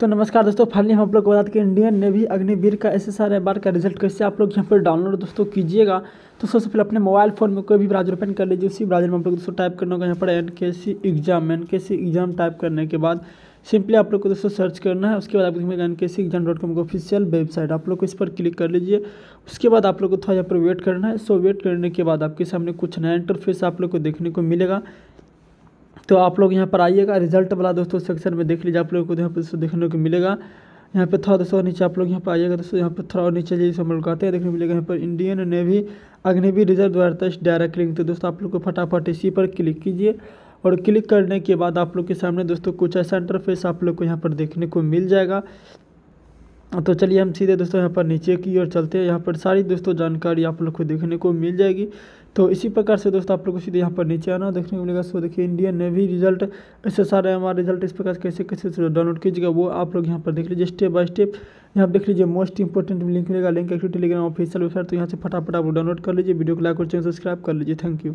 तो नमस्कार दोस्तों फाइनली हम लोग बात कि इंडियन नेवी अग्निवीर का एस एस बार का रिजल्ट कैसे आप लोग यहाँ पर डाउनलोड दोस्तों कीजिएगा तो सबसे पहले अपने मोबाइल फ़ोन में कोई भी ब्राउजर ओपन कर लीजिए उसी ब्राउजर में आप लोग दोस्तों टाइप करना होगा यहाँ पर N K C exam N K C exam type करने के बाद सिंपली आप लोग को दोस्तों सर्च करना है उसके बाद आप N K C exam dot com का ऑफिशियल वेबसाइट आप लोग को इस पर क्लिक कर लीजिए उसके बाद आप लोग को थोड़ा यहाँ पर वेट करना है सो वेट करने के बाद आपके सामने कुछ नया इंटरफेस आप लोग को देखने को मिलेगा तो आप लोग यहाँ पर आइएगा रिजल्ट वाला दोस्तों सेक्शन में देख लीजिए आप लोगों को यहाँ पर देखने को मिलेगा यहाँ पे थोड़ा दोस्तों नीचे आप लोग यहाँ पर आइएगा दोस्तों यहाँ पर थोड़ा और नीचे जैसे हम लोग आते हैं देखने को मिलेगा यहाँ पर इंडियन नेवी अग्निवी रिजर्व द्वारा टेस्ट डायरेक्ट लिंक तो दोस्तों आप लोग को फटाफट इसी पर क्लिक कीजिए और क्लिक करने के बाद आप लोग के सामने दोस्तों कुछ ऐसा इंटरफेस आप लोग को यहाँ पर देखने को मिल जाएगा हाँ, तो चलिए हम सीधे दोस्तों यहाँ पर नीचे की ओर चलते हैं यहाँ पर सारी दोस्तों जानकारी आप लोग को देखने को मिल जाएगी तो इसी प्रकार से दोस्तों आप लोग को सीधे यहाँ पर नीचे आना देखने को मिलेगा सो देखिए इंडियन नेवी रिजल्ट ऐसे सारे हमारे रिजल्ट इस प्रकार कैसे कैसे डाउनलोड कीजिएगा वो आप लोग यहाँ पर देख लीजिए स्टेप बाय स्टेप यहाँ देख लीजिए मोस्ट इंपॉर्टेंट लिंक मिलेगा link active telegram official website तो यहाँ से फटाफट आप डाउनलोड कर लीजिए वीडियो को लाइक और चैनल सब्सक्राइब कर लीजिए थैंक यू